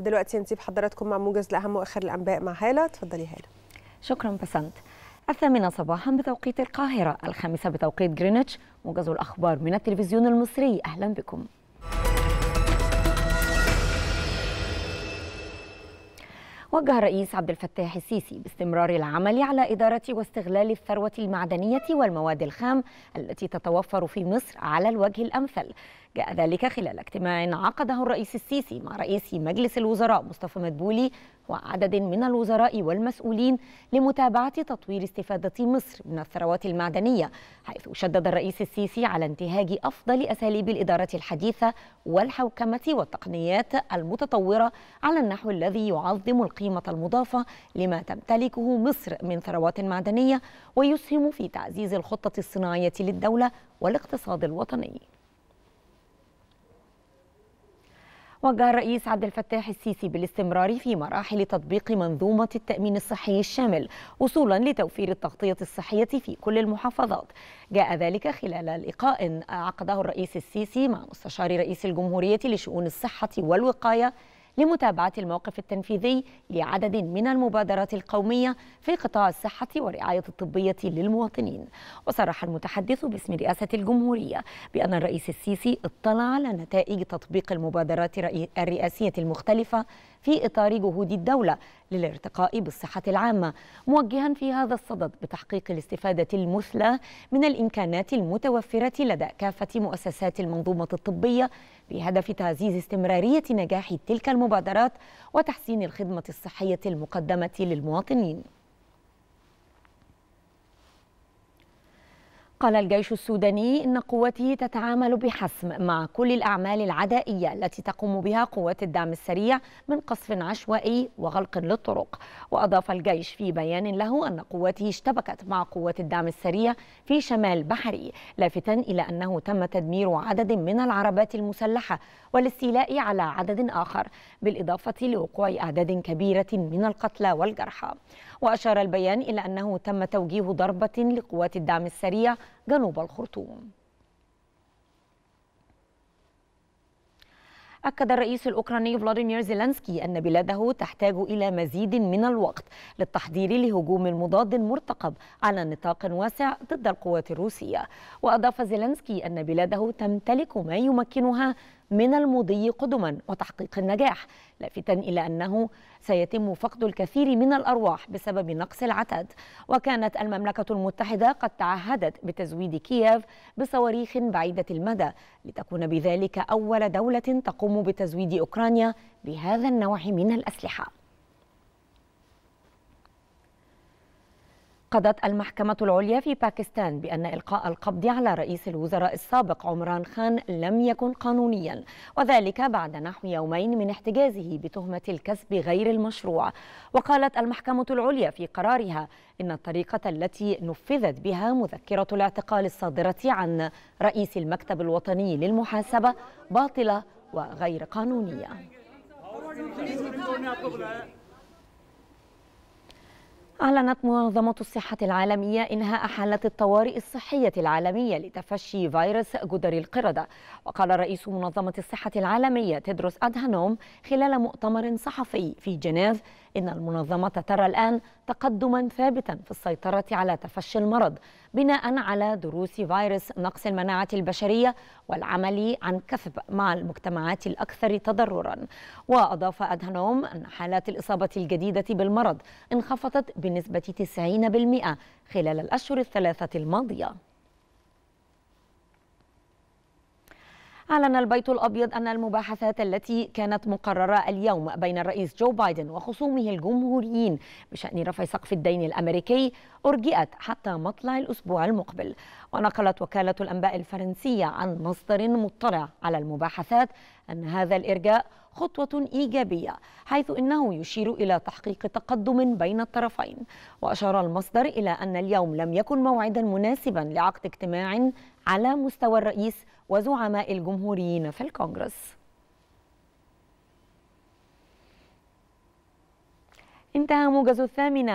دلوقتي نسيب حضراتكم مع موجز لاهم واخر الانباء مع هاله تفضلي هاله شكرا بسنت الثامنة صباحا بتوقيت القاهرة الخامسة بتوقيت جرينتش موجز الأخبار من التلفزيون المصري أهلا بكم وجه الرئيس عبد الفتاح السيسي باستمرار العمل على إدارة واستغلال الثروة المعدنية والمواد الخام التي تتوفر في مصر على الوجه الأمثل جاء ذلك خلال اجتماع عقده الرئيس السيسي مع رئيس مجلس الوزراء مصطفى مدبولي وعدد من الوزراء والمسؤولين لمتابعة تطوير استفادة مصر من الثروات المعدنية حيث شدد الرئيس السيسي على انتهاج أفضل أساليب الإدارة الحديثة والحوكمة والتقنيات المتطورة على النحو الذي يعظم القيمة المضافة لما تمتلكه مصر من ثروات معدنية ويسهم في تعزيز الخطة الصناعية للدولة والاقتصاد الوطني وجه الرئيس عبد الفتاح السيسي بالاستمرار في مراحل تطبيق منظومة التأمين الصحي الشامل وصولا لتوفير التغطية الصحية في كل المحافظات جاء ذلك خلال لقاء عقده الرئيس السيسي مع مستشار رئيس الجمهورية لشؤون الصحة والوقاية لمتابعة الموقف التنفيذي لعدد من المبادرات القومية في قطاع الصحة والرعاية الطبية للمواطنين وصرح المتحدث باسم رئاسة الجمهورية بأن الرئيس السيسي اطلع على نتائج تطبيق المبادرات الرئاسية المختلفة في إطار جهود الدولة للارتقاء بالصحة العامة موجها في هذا الصدد بتحقيق الاستفادة المثلى من الإمكانات المتوفرة لدى كافة مؤسسات المنظومة الطبية بهدف تعزيز استمرارية نجاح تلك المبادرات وتحسين الخدمة الصحية المقدمة للمواطنين قال الجيش السوداني إن قوته تتعامل بحسم مع كل الأعمال العدائية التي تقوم بها قوات الدعم السريع من قصف عشوائي وغلق للطرق وأضاف الجيش في بيان له أن قوته اشتبكت مع قوات الدعم السريع في شمال بحري لافتا إلى أنه تم تدمير عدد من العربات المسلحة والاستيلاء على عدد آخر بالإضافة لوقوع أعداد كبيرة من القتلى والجرحى وأشار البيان إلى أنه تم توجيه ضربة لقوات الدعم السريع جنوب الخرطوم أكد الرئيس الأوكراني فلاديمير زيلانسكي أن بلاده تحتاج إلى مزيد من الوقت للتحضير لهجوم مضاد مرتقب على نطاق واسع ضد القوات الروسية وأضاف زيلانسكي أن بلاده تمتلك ما يمكنها من المضي قدما وتحقيق النجاح لافتا إلى أنه سيتم فقد الكثير من الأرواح بسبب نقص العتاد وكانت المملكة المتحدة قد تعهدت بتزويد كييف بصواريخ بعيدة المدى لتكون بذلك أول دولة تقوم بتزويد أوكرانيا بهذا النوع من الأسلحة قضت المحكمة العليا في باكستان بأن إلقاء القبض على رئيس الوزراء السابق عمران خان لم يكن قانونيا وذلك بعد نحو يومين من احتجازه بتهمة الكسب غير المشروع وقالت المحكمة العليا في قرارها إن الطريقة التي نفذت بها مذكرة الاعتقال الصادرة عن رئيس المكتب الوطني للمحاسبة باطلة وغير قانونية أعلنت منظمة الصحة العالمية إنهاء حالة الطوارئ الصحية العالمية لتفشي فيروس جدري القردة وقال رئيس منظمة الصحة العالمية تدرس أدهانوم خلال مؤتمر صحفي في جنيف إن المنظمة ترى الآن تقدما ثابتا في السيطرة على تفشي المرض بناء على دروس فيروس نقص المناعة البشرية والعمل عن كثب مع المجتمعات الأكثر تضررا وأضاف أدهانوم أن حالات الإصابة الجديدة بالمرض انخفضت بنسبة 90% خلال الأشهر الثلاثة الماضية أعلن البيت الأبيض أن المباحثات التي كانت مقررة اليوم بين الرئيس جو بايدن وخصومه الجمهوريين بشأن رفع سقف الدين الأمريكي أرجئت حتى مطلع الأسبوع المقبل ونقلت وكالة الأنباء الفرنسية عن مصدر مطلع على المباحثات أن هذا الإرجاء خطوة إيجابية حيث إنه يشير إلى تحقيق تقدم بين الطرفين وأشار المصدر إلى أن اليوم لم يكن موعدا مناسبا لعقد اجتماع على مستوى الرئيس وزعماء الجمهوريين في الكونغرس انتهى موجز الثامنة